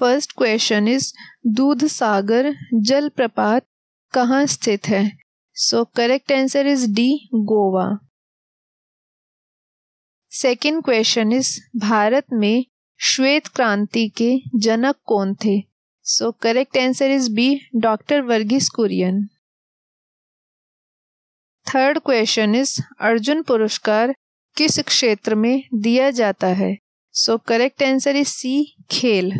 first question is दूध सागर जलप्रपात कहाँ स्थित है so correct answer is D Goa second question is Bharat में श्वेत क्रांति के जनक कौन थे so correct answer is B doctor Verghese Kurien third question is Arjuna पुरस्कार किस क्षेत्र में दिया जाता है so correct answer is C खेल